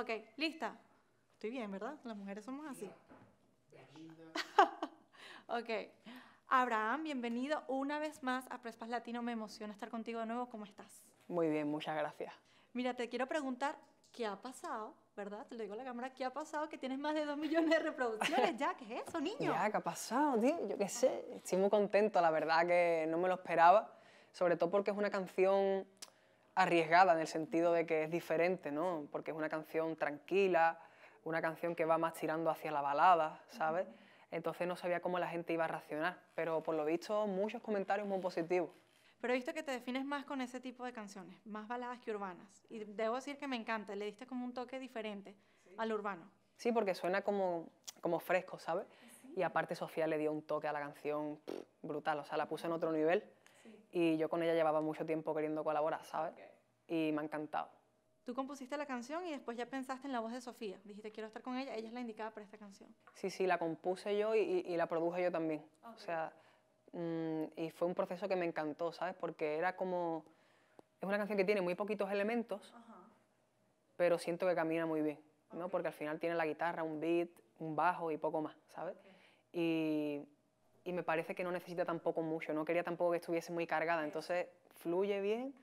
Ok, lista. Estoy bien, ¿verdad? Las mujeres somos así. ok. Abraham, bienvenido una vez más a Prespas Latino. Me emociona estar contigo de nuevo. ¿Cómo estás? Muy bien, muchas gracias. Mira, te quiero preguntar qué ha pasado, ¿verdad? Te lo digo a la cámara, ¿qué ha pasado? Que tienes más de dos millones de reproducciones ya. ¿Qué es eso, niño? Ya, ¿qué ha pasado, tío? Yo qué sé. Estoy muy contento, la verdad que no me lo esperaba. Sobre todo porque es una canción arriesgada en el sentido de que es diferente, ¿no? Porque es una canción tranquila, una canción que va más tirando hacia la balada, ¿sabes? Entonces no sabía cómo la gente iba a reaccionar, pero por lo visto muchos comentarios muy positivos. Pero he visto que te defines más con ese tipo de canciones, más baladas que urbanas. Y debo decir que me encanta, le diste como un toque diferente al urbano. Sí, porque suena como, como fresco, ¿sabes? Y aparte Sofía le dio un toque a la canción brutal, o sea, la puso en otro nivel y yo con ella llevaba mucho tiempo queriendo colaborar, ¿sabes? Y me ha encantado. Tú compusiste la canción y después ya pensaste en la voz de Sofía. Dijiste, quiero estar con ella, ella es la indicada para esta canción. Sí, sí, la compuse yo y, la produje yo también. O sea, mm, y fue un proceso que me encantó, ¿sabes? Porque era como... Es una canción que tiene muy poquitos elementos, pero siento que camina muy bien, ¿no? Porque al final tiene la guitarra, un beat, un bajo y poco más, ¿sabes? Y me parece que no necesita tampoco mucho, no quería tampoco que estuviese muy cargada, entonces fluye bien,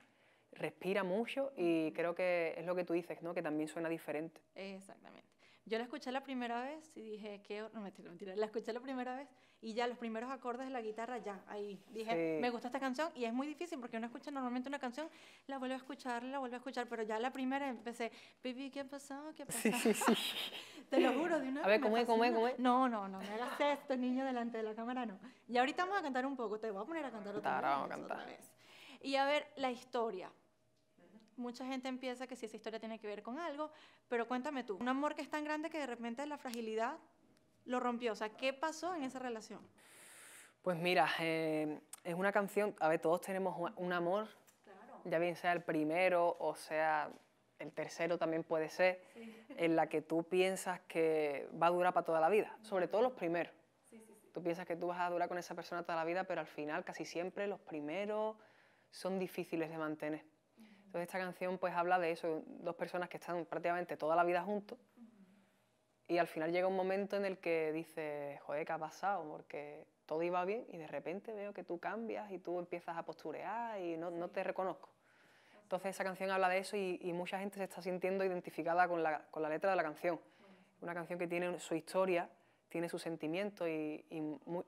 respira mucho y creo que es lo que tú dices, ¿no? que también suena diferente. Exactamente. Yo la escuché la primera vez y dije, qué no mentira, mentira, la escuché la primera vez y ya los primeros acordes de la guitarra, ya, ahí dije, me gusta esta canción y es muy difícil porque uno escucha normalmente una canción, la vuelve a escuchar, la vuelve a escuchar, pero ya la primera empecé, baby, ¿qué pasó? ¿Qué pasó? Sí, sí, sí. Te lo juro, de una A ver, ¿cómo es, cómo es, cómo No, no, no, me hagas esto, niño, delante de la cámara, no. Y ahorita vamos a cantar un poco, te voy a poner a cantar otra, a cantar. otra vez. Y a ver, la historia mucha gente empieza que si esa historia tiene que ver con algo, pero cuéntame tú, un amor que es tan grande que de repente la fragilidad lo rompió, o sea, ¿qué pasó en esa relación? Pues mira, eh, es una canción, a ver, todos tenemos un amor, ya bien sea el primero o sea el tercero también puede ser, en la que tú piensas que va a durar para toda la vida, sobre todo los primeros. tú piensas que tú vas a durar con esa persona toda la vida, pero al final casi siempre los primeros son difíciles de mantener. Entonces esta canción pues habla de eso, dos personas que están prácticamente toda la vida juntos y al final llega un momento en el que dices, joder, ¿qué ha pasado? Porque todo iba bien y de repente veo que tú cambias y tú empiezas a posturear y no, no te reconozco. Entonces esa canción habla de eso y, mucha gente se está sintiendo identificada con la, con la letra de la canción. Una canción que tiene su historia, tiene su sentimiento y,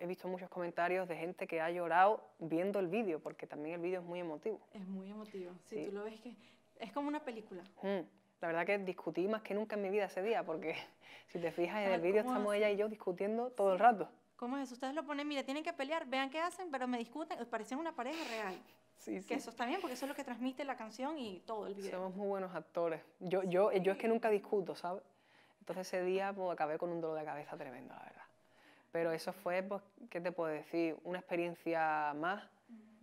he visto muchos comentarios de gente que ha llorado viendo el vídeo, porque también el vídeo es muy emotivo. Es muy emotivo, si sí. tú lo ves que es como una película. Mm. La verdad que discutí más que nunca en mi vida ese día, porque si te fijas en el vídeo estamos ella y yo discutiendo todo el rato. ¿Cómo es eso? Ustedes lo ponen, mira, tienen que pelear, vean qué hacen, pero me discuten, parecen una pareja real. Sí, sí. Que eso está bien, porque eso es lo que transmite la canción y todo el video. Somos muy buenos actores. Yo, yo, yo es que nunca discuto, ¿sabes? Entonces ese día pues, acabé con un dolor de cabeza tremendo, la verdad. Pero eso fue, pues, ¿qué te puedo decir? Una experiencia más,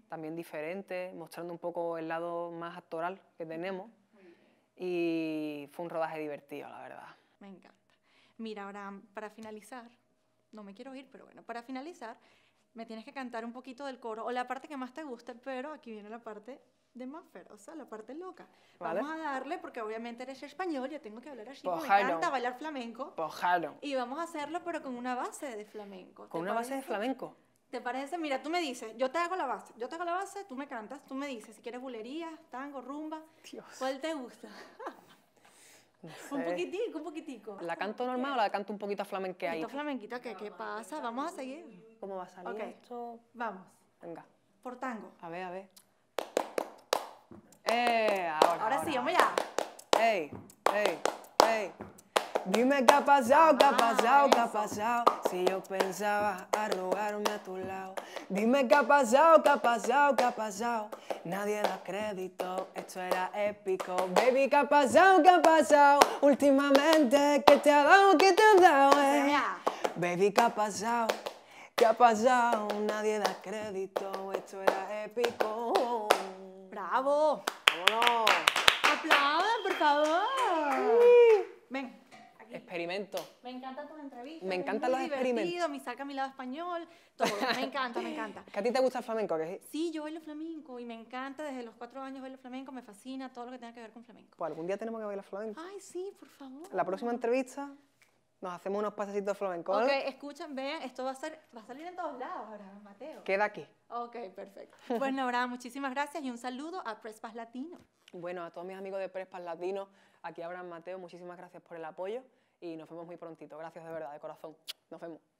también diferente, mostrando un poco el lado más actoral que tenemos. Y fue un rodaje divertido, la verdad. Me encanta. Mira, ahora para finalizar, no me quiero ir, pero bueno, para finalizar, me tienes que cantar un poquito del coro o la parte que más te guste, pero aquí viene la parte de Maffer, o sea, la parte loca. Vamos a darle, porque obviamente eres español, yo tengo que hablar así, pues me encanta bailar flamenco. Pojalo. Pues y vamos a hacerlo, pero con una base de flamenco. ¿Con una base de flamenco? ¿Te parece? Mira, tú me dices, yo te hago la base, yo te hago la base, tú me cantas, tú me dices si quieres bulerías, tango, rumba, Dios. ¿cuál te gusta? Un poquitico, un poquitico. ¿La canto normal o la canto un poquito flamenqueada? Canto flamenquita, ¿qué, ¿qué pasa? Vamos a seguir. ¿Cómo va a salir esto? Vamos. Venga. Por tango. A ver, a ver. Eh, ahora, sí, vamos ya. Ey, ey, ey. Dime qué ha pasado, qué ha ah, pasado, qué ha pasado. Si yo pensaba arrugarme a tu lado. Dime qué ha pasado, qué ha pasado, qué ha pasado. Nadie da crédito, esto era épico. Baby, qué ha pasado, qué ha pasado. Últimamente, qué te ha dado, qué te ha dado, eh. Baby, qué ha pasado, qué ha pasado. Nadie da crédito, esto era épico. ¡Bravo! ¡Vámonos! ¡Aplaudan, por favor! Ven. Experimento. Me encantan tus entrevistas. Me encantan los experimentos. Me saca mi lado español. Todo. Me encanta, me encanta. a ti te gusta el flamenco? Sí, yo el flamenco y me encanta. Desde los cuatro años el flamenco. Me fascina todo lo que tenga que ver con flamenco. Pues algún día tenemos que bailar flamenco. Ay, sí, por favor. La próxima entrevista nos hacemos unos pasecitos flamencos. Ok, escuchen, vean, esto va a, ser, va a salir en todos lados ahora, Mateo. Queda aquí. Ok, perfecto. Bueno, Abraham, muchísimas gracias y un saludo a Prespas Latino. Bueno, a todos mis amigos de Prespas Latino, aquí Abraham Mateo, muchísimas gracias por el apoyo y nos vemos muy prontito. Gracias de verdad, de corazón. Nos vemos.